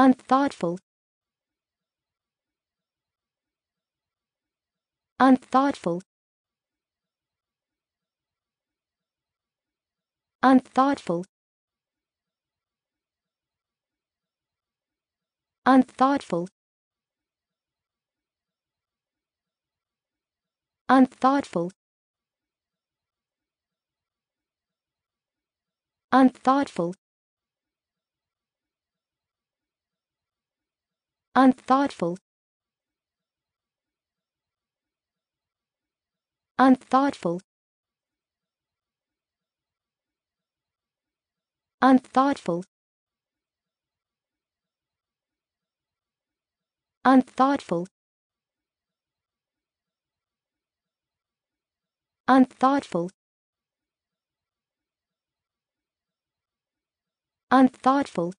unthoughtful unthoughtful unthoughtful unthoughtful unthoughtful unthoughtful unthoughtful unthoughtful unthoughtful unthoughtful unthoughtful unthoughtful